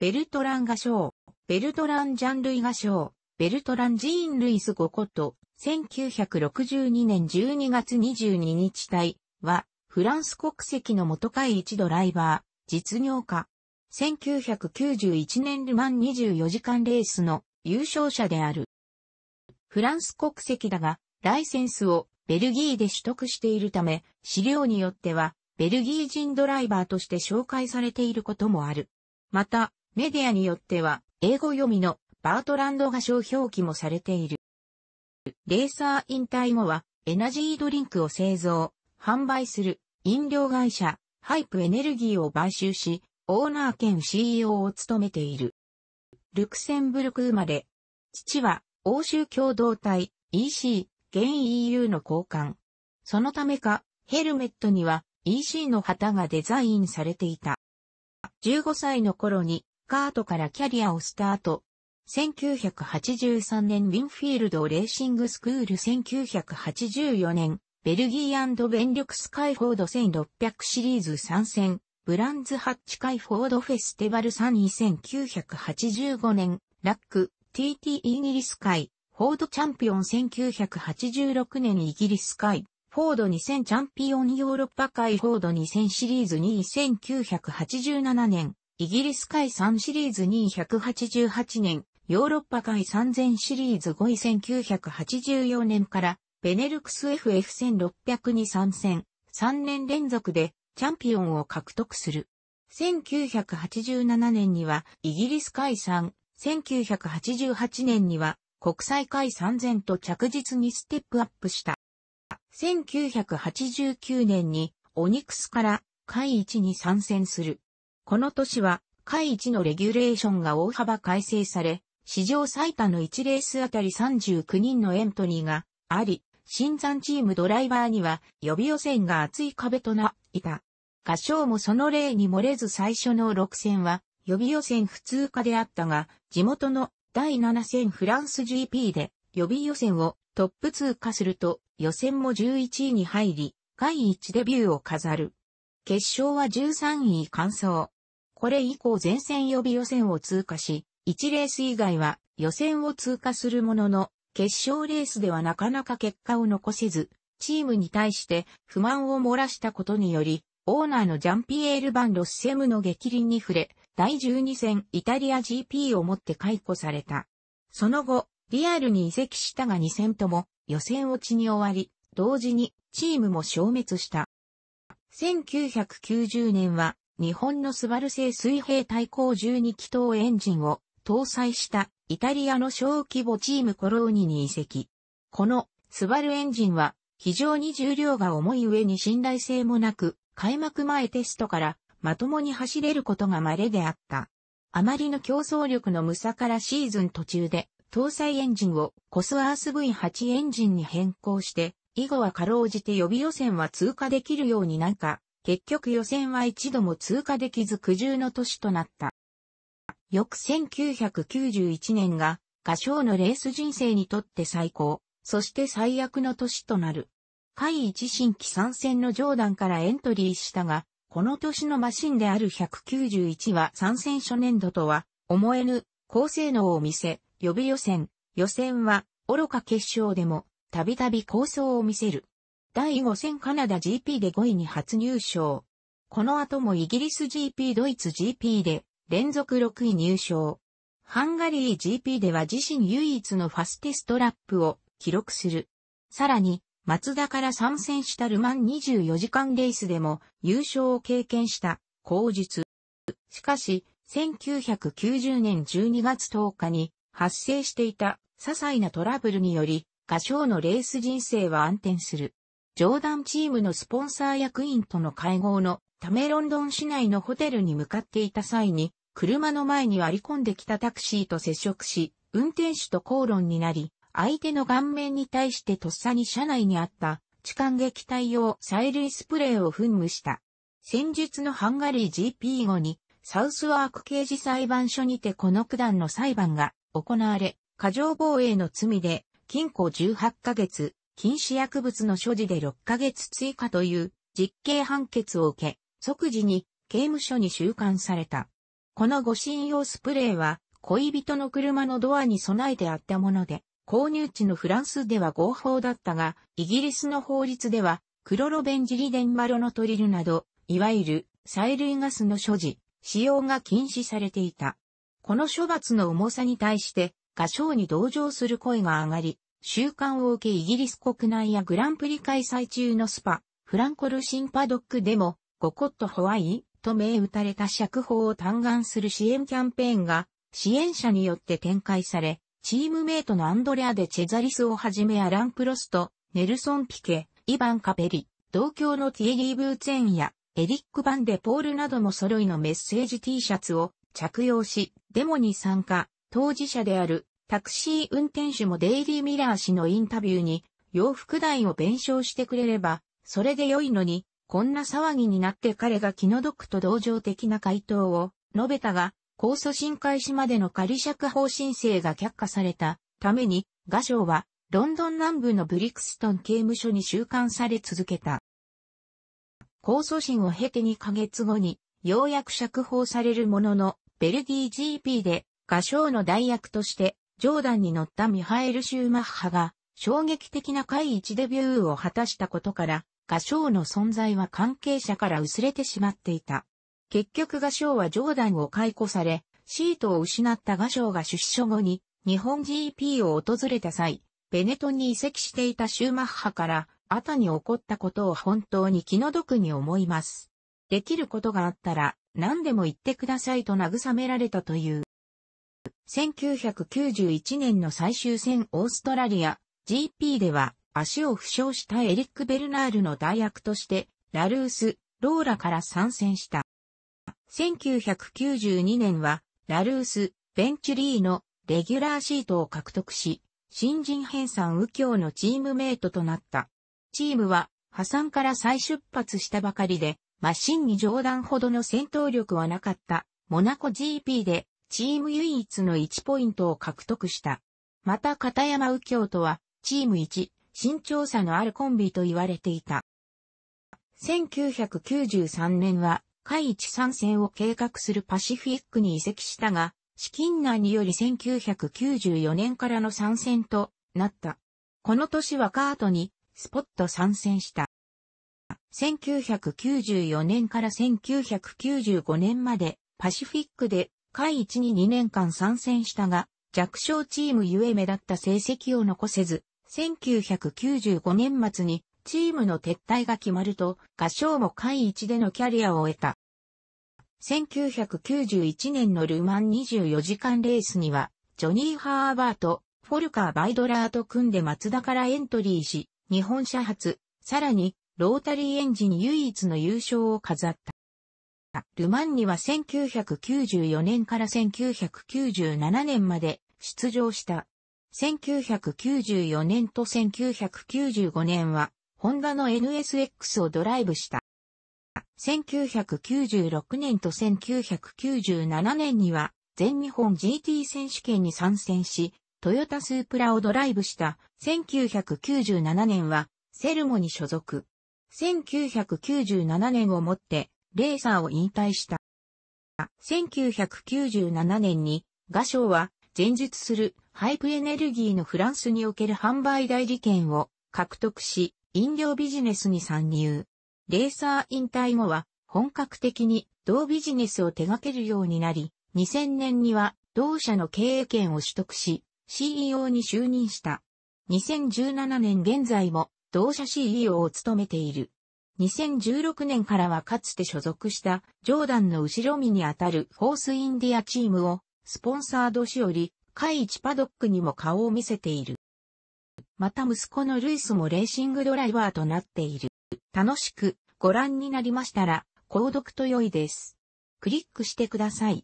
ベルトラン・ガショー、ベルトラン・ジャン・ルイ・ガショー、ベルトラン・ジーン・ルイス・ゴコト、1962年12月22日隊は、フランス国籍の元会一ドライバー、実業家。1991年ルマン24時間レースの優勝者である。フランス国籍だが、ライセンスをベルギーで取得しているため、資料によっては、ベルギー人ドライバーとして紹介されていることもある。また、メディアによっては、英語読みのバートランドが商表記もされている。レーサー引退後は、エナジードリンクを製造、販売する飲料会社、ハイプエネルギーを買収し、オーナー兼 CEO を務めている。ルクセンブルク生まれ。父は、欧州共同体 EC、現 EU の交換。そのためか、ヘルメットには EC の旗がデザインされていた。15歳の頃にカートからキャリアをスタート。1983年ウィンフィールドレーシングスクール1984年、ベルギーベンリュクスカイフォード1600シリーズ参戦、ブランズハッチカイフォードフェスティバル3位1985年、ラック、TT イギリスカイ、フォードチャンピオン1986年イギリスカイ、フォード2000チャンピオンヨーロッパカイフォード2000シリーズ2位1987年、イギリス海3シリーズ2188年、ヨーロッパ海3000シリーズ5 1984年から、ベネルクス FF1600 に参戦、3年連続でチャンピオンを獲得する。1987年にはイギリス海産、1988年には国際海産前と着実にステップアップした。1989年にオニクスから海1に参戦する。この年は、会一のレギュレーションが大幅改正され、史上最多の1レースあたり39人のエントリーがあり、新山チームドライバーには予備予選が厚い壁となっていた。合唱もその例に漏れず最初の6戦は予備予選普通科であったが、地元の第7戦フランス GP で予備予選をトップ通過すると予選も11位に入り、会一デビューを飾る。決勝は13位完走。これ以降前線予備予選を通過し、1レース以外は予選を通過するものの、決勝レースではなかなか結果を残せず、チームに対して不満を漏らしたことにより、オーナーのジャンピエール・バン・ロッセムの激輪に触れ、第12戦イタリア GP をもって解雇された。その後、リアルに移籍したが2戦とも予選落ちに終わり、同時にチームも消滅した。1990年は日本のスバル製水平対向12気筒エンジンを搭載したイタリアの小規模チームコローニに移籍。このスバルエンジンは非常に重量が重い上に信頼性もなく、開幕前テストからまともに走れることが稀であった。あまりの競争力の無さからシーズン途中で搭載エンジンをコスアース V8 エンジンに変更して以後はかろうじて予備予選は通過できるようになんか、結局予選は一度も通過できず苦渋の年となった。翌1991年が、歌唱のレース人生にとって最高、そして最悪の年となる。会一新規参戦の上段からエントリーしたが、この年のマシンである191は参戦初年度とは、思えぬ、高性能を見せ、予備予選、予選は、愚か決勝でも、たびたび構想を見せる。第5戦カナダ GP で5位に初入賞。この後もイギリス GP ドイツ GP で連続6位入賞。ハンガリー GP では自身唯一のファステストラップを記録する。さらに、松田から参戦したルマン24時間レースでも優勝を経験した後日。しかし、1990年12月10日に発生していた些細なトラブルにより画商のレース人生は暗転する。上段チームのスポンサー役員との会合のためロンドン市内のホテルに向かっていた際に、車の前に割り込んできたタクシーと接触し、運転手と口論になり、相手の顔面に対してとっさに車内にあった痴漢撃退用催涙スプレーを噴霧した。先日のハンガリー GP 後に、サウスワーク刑事裁判所にてこの九段の裁判が行われ、過剰防衛の罪で禁錮18ヶ月、禁止薬物の所持で6ヶ月追加という実刑判決を受け、即時に刑務所に収監された。この護身用スプレーは恋人の車のドアに備えてあったもので、購入地のフランスでは合法だったが、イギリスの法律では、クロロベンジリデンマロノトリルなど、いわゆる催涙ガスの所持、使用が禁止されていた。この処罰の重さに対して、歌唱に同情する声が上がり、習慣を受けイギリス国内やグランプリ開催中のスパ、フランコルシンパドックでも、ゴコットホワイと銘打たれた釈放を嘆願する支援キャンペーンが、支援者によって展開され、チームメイトのアンドレア・デ・チェザリスをはじめアラン・プロスト、ネルソン・ピケ、イヴァン・カペリ、同郷のティエリー・ブーツェンや、エリック・バンデ・ポールなども揃いのメッセージ T シャツを着用し、デモに参加、当事者であるタクシー運転手もデイリーミラー氏のインタビューに洋服代を弁償してくれれば、それで良いのに、こんな騒ぎになって彼が気の毒と同情的な回答を述べたが、控訴審開始までの仮釈放申請が却下されたために、画商はロンドン南部のブリクストン刑務所に収監され続けた。控訴審を経て2ヶ月後に、ようやく釈放されるものの、ベルギー GP で画商の代役として、ジョーダンに乗ったミハエル・シューマッハが、衝撃的な会一デビューを果たしたことから、画商の存在は関係者から薄れてしまっていた。結局画商はジョーダンを解雇され、シートを失った画商が出所後に、日本 GP を訪れた際、ベネトンに移籍していたシューマッハから、後に起こったことを本当に気の毒に思います。できることがあったら、何でも言ってくださいと慰められたという。1991年の最終戦オーストラリア GP では足を負傷したエリック・ベルナールの代役としてラルース・ローラから参戦した。1992年はラルース・ベンチュリーのレギュラーシートを獲得し、新人編ん右京のチームメイトとなった。チームは破産から再出発したばかりで、マシンに上段ほどの戦闘力はなかった、モナコ GP でチーム唯一の1ポイントを獲得した。また片山右京とは、チーム1、身長差のあるコンビと言われていた。1993年は、海一参戦を計画するパシフィックに移籍したが、資金難により1994年からの参戦となった。この年はカートにスポット参戦した。1994年から1995年までパシフィックで下位1に2年間参戦したが、弱小チームゆえ目立った成績を残せず、1995年末にチームの撤退が決まると、合唱も下位1でのキャリアを終えた。1991年のルマン24時間レースには、ジョニー・ハーバート、フォルカー・バイドラーと組んで松田からエントリーし、日本車発、さらに、ロータリーエンジン唯一の優勝を飾った。ルマンには1994年から1997年まで出場した。1994年と1995年は、ホンダの NSX をドライブした。1996年と1997年には、全日本 GT 選手権に参戦し、トヨタスープラをドライブした。1997年は、セルモに所属。1997年をもって、レーサーを引退した。1997年に、画商は、前述するハイプエネルギーのフランスにおける販売代理権を獲得し、飲料ビジネスに参入。レーサー引退後は、本格的に同ビジネスを手掛けるようになり、2000年には同社の経営権を取得し、CEO に就任した。2017年現在も同社 CEO を務めている。2016年からはかつて所属したジョーダンの後ろ身にあたるフォースインディアチームをスポンサードしより、海一パドックにも顔を見せている。また息子のルイスもレーシングドライバーとなっている。楽しくご覧になりましたら、購読と良いです。クリックしてください。